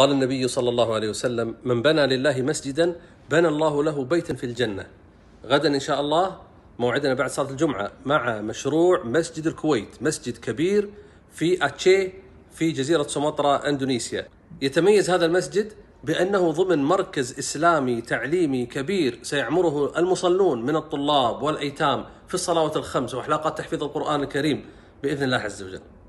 قال النبي صلى الله عليه وسلم من بنى لله مسجدا بنى الله له بيتا في الجنة غدا إن شاء الله موعدنا بعد صلاة الجمعة مع مشروع مسجد الكويت مسجد كبير في أتشي في جزيرة سومطرة أندونيسيا يتميز هذا المسجد بأنه ضمن مركز إسلامي تعليمي كبير سيعمره المصلون من الطلاب والأيتام في الصلوات الخمس وحلقات تحفيظ القرآن الكريم بإذن الله عز وجل